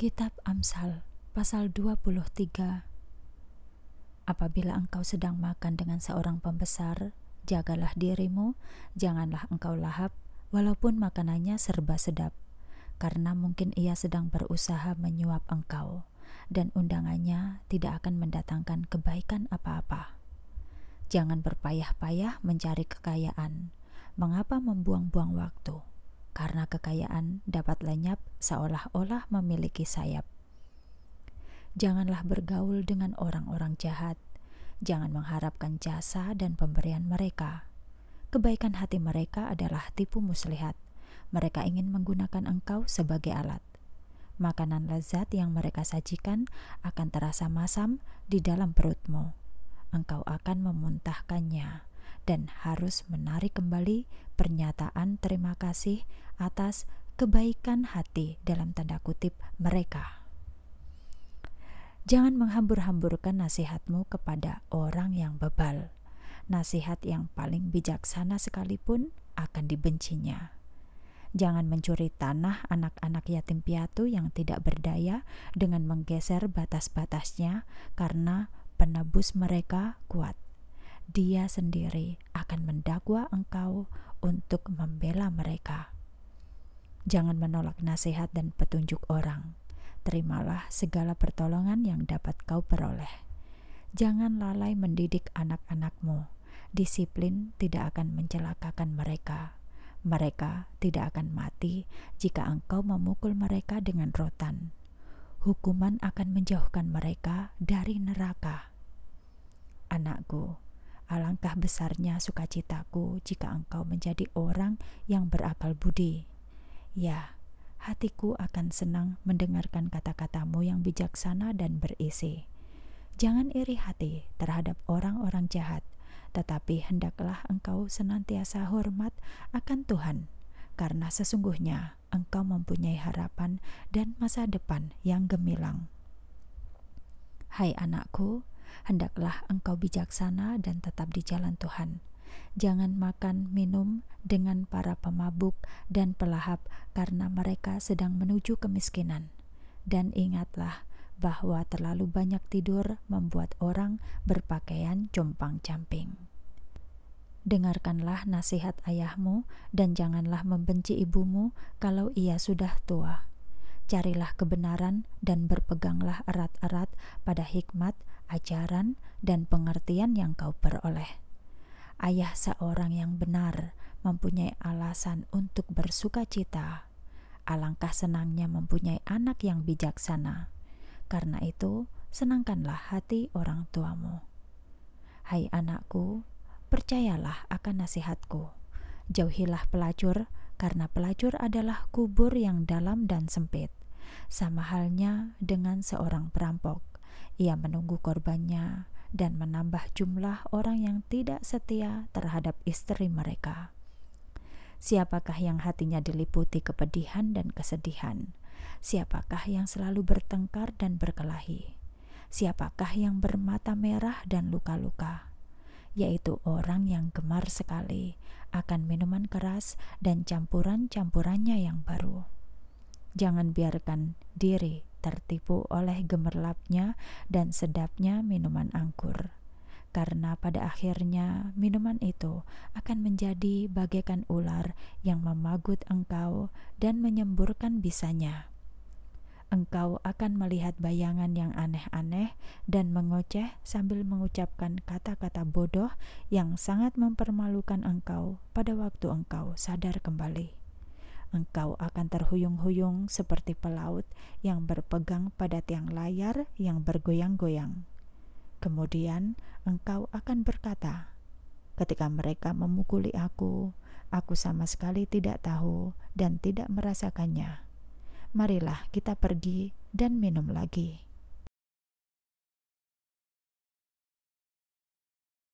Kitab Amsal pasal 23 Apabila engkau sedang makan dengan seorang pembesar, jagalah dirimu, janganlah engkau lahap, walaupun makanannya serba sedap, karena mungkin ia sedang berusaha menyuap engkau, dan undangannya tidak akan mendatangkan kebaikan apa-apa. Jangan berpayah-payah mencari kekayaan. Mengapa membuang-buang waktu? karena kekayaan dapat lenyap seolah-olah memiliki sayap. Janganlah bergaul dengan orang-orang jahat. Jangan mengharapkan jasa dan pemberian mereka. Kebaikan hati mereka adalah tipu muslihat. Mereka ingin menggunakan engkau sebagai alat. Makanan lezat yang mereka sajikan akan terasa masam di dalam perutmu. Engkau akan memuntahkannya dan harus menarik kembali pernyataan terima kasih atas kebaikan hati dalam tanda kutip mereka. Jangan menghambur-hamburkan nasihatmu kepada orang yang bebal. Nasihat yang paling bijaksana sekalipun akan dibencinya. Jangan mencuri tanah anak-anak yatim piatu yang tidak berdaya dengan menggeser batas-batasnya, karena penebus mereka kuat dia sendiri akan mendakwa engkau untuk membela mereka. Jangan menolak nasihat dan petunjuk orang. Terimalah segala pertolongan yang dapat kau peroleh. Jangan lalai mendidik anak-anakmu. Disiplin tidak akan mencelakakan mereka. Mereka tidak akan mati jika engkau memukul mereka dengan rotan. Hukuman akan menjauhkan mereka dari neraka. Anakku, alangkah besarnya sukacitaku jika engkau menjadi orang yang berakal budi. Ya, hatiku akan senang mendengarkan kata-katamu yang bijaksana dan berisi. Jangan iri hati terhadap orang-orang jahat, tetapi hendaklah engkau senantiasa hormat akan Tuhan, karena sesungguhnya engkau mempunyai harapan dan masa depan yang gemilang. Hai anakku, hendaklah engkau bijaksana dan tetap di jalan Tuhan. Jangan makan minum dengan para pemabuk dan pelahap, karena mereka sedang menuju kemiskinan. Dan ingatlah bahwa terlalu banyak tidur membuat orang berpakaian compang-camping. Dengarkanlah nasihat ayahmu, dan janganlah membenci ibumu kalau ia sudah tua. Carilah kebenaran dan berpeganglah erat-erat pada hikmat ajaran dan pengertian yang kau peroleh. Ayah seorang yang benar mempunyai alasan untuk bersuka cita. Alangkah senangnya mempunyai anak yang bijaksana. Karena itu, senangkanlah hati orang tuamu. Hai anakku, percayalah akan nasihatku. Jauhilah pelacur, karena pelacur adalah kubur yang dalam dan sempit. Sama halnya dengan seorang perampok ia menunggu korbannya dan menambah jumlah orang yang tidak setia terhadap istri mereka. Siapakah yang hatinya diliputi kepedihan dan kesedihan? Siapakah yang selalu bertengkar dan berkelahi? Siapakah yang bermata merah dan luka-luka? Yaitu orang yang gemar sekali akan minuman keras dan campuran-campurannya yang baru. Jangan biarkan diri tertipu oleh gemerlapnya dan sedapnya minuman anggur. Karena pada akhirnya minuman itu akan menjadi bagaikan ular yang memagut engkau dan menyemburkan bisanya. Engkau akan melihat bayangan yang aneh-aneh dan mengoceh sambil mengucapkan kata-kata bodoh yang sangat mempermalukan engkau pada waktu engkau sadar kembali engkau akan terhuyung-huyung seperti pelaut yang berpegang pada tiang layar yang bergoyang-goyang. Kemudian engkau akan berkata, "Ketika mereka memukuli aku, aku sama sekali tidak tahu dan tidak merasakannya. Marilah kita pergi dan minum lagi."